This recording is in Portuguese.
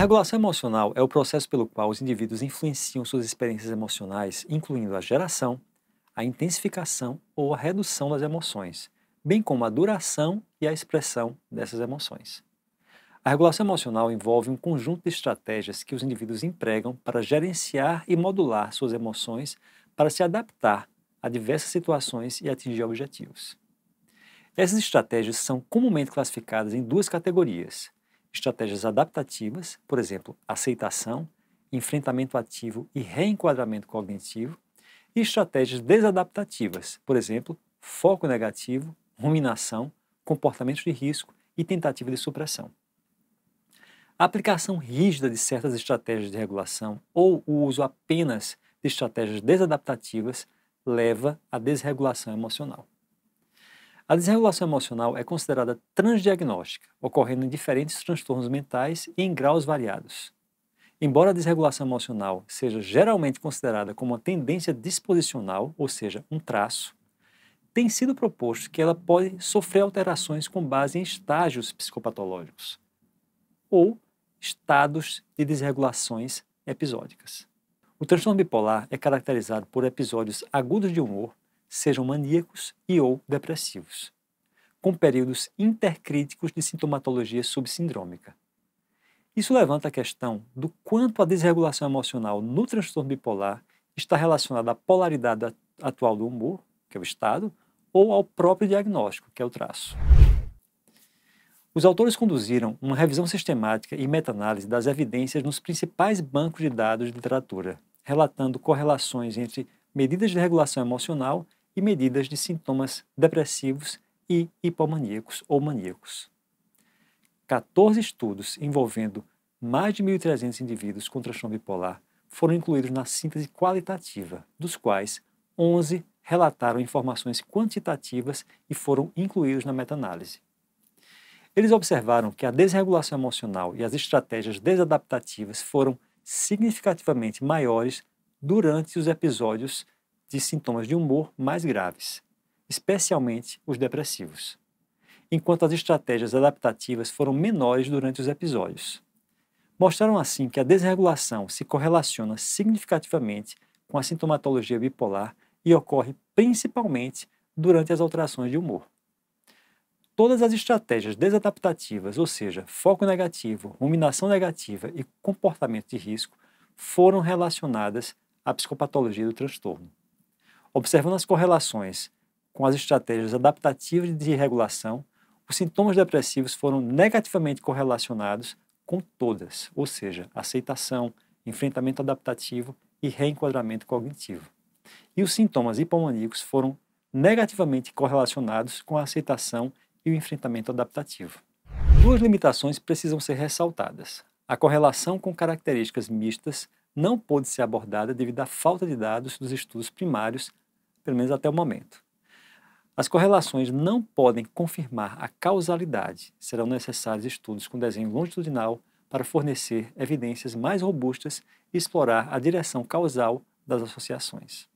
regulação emocional é o processo pelo qual os indivíduos influenciam suas experiências emocionais, incluindo a geração, a intensificação ou a redução das emoções, bem como a duração e a expressão dessas emoções. A regulação emocional envolve um conjunto de estratégias que os indivíduos empregam para gerenciar e modular suas emoções para se adaptar a diversas situações e atingir objetivos. Essas estratégias são comumente classificadas em duas categorias: estratégias adaptativas, por exemplo, aceitação, enfrentamento ativo e reenquadramento cognitivo, e estratégias desadaptativas, por exemplo, foco negativo, ruminação, comportamentos de risco e tentativa de supressão. A aplicação rígida de certas estratégias de regulação ou o uso apenas de estratégias desadaptativas leva à desregulação emocional. A desregulação emocional é considerada transdiagnóstica, ocorrendo em diferentes transtornos mentais e em graus variados. Embora a desregulação emocional seja geralmente considerada como uma tendência disposicional, ou seja, um traço, tem sido proposto que ela pode sofrer alterações com base em estágios psicopatológicos ou estados de desregulações episódicas. O transtorno bipolar é caracterizado por episódios agudos de humor sejam maníacos e ou depressivos, com períodos intercríticos de sintomatologia subsindrômica. Isso levanta a questão do quanto a desregulação emocional no transtorno bipolar está relacionada à polaridade atual do humor, que é o estado, ou ao próprio diagnóstico, que é o traço. Os autores conduziram uma revisão sistemática e meta-análise das evidências nos principais bancos de dados de literatura, relatando correlações entre medidas de regulação emocional e medidas de sintomas depressivos e hipomaníacos ou maníacos. 14 estudos envolvendo mais de 1.300 indivíduos com transtorno bipolar foram incluídos na síntese qualitativa, dos quais 11 relataram informações quantitativas e foram incluídos na meta-análise. Eles observaram que a desregulação emocional e as estratégias desadaptativas foram significativamente maiores durante os episódios de sintomas de humor mais graves, especialmente os depressivos, enquanto as estratégias adaptativas foram menores durante os episódios. Mostraram assim que a desregulação se correlaciona significativamente com a sintomatologia bipolar e ocorre principalmente durante as alterações de humor. Todas as estratégias desadaptativas, ou seja, foco negativo, ruminação negativa e comportamento de risco, foram relacionadas à psicopatologia do transtorno. Observando as correlações com as estratégias adaptativas de regulação, os sintomas depressivos foram negativamente correlacionados com todas, ou seja, aceitação, enfrentamento adaptativo e reenquadramento cognitivo. E os sintomas hipomaníacos foram negativamente correlacionados com a aceitação e o enfrentamento adaptativo. Duas limitações precisam ser ressaltadas: a correlação com características mistas não pôde ser abordada devido à falta de dados dos estudos primários, pelo menos até o momento. As correlações não podem confirmar a causalidade. Serão necessários estudos com desenho longitudinal para fornecer evidências mais robustas e explorar a direção causal das associações.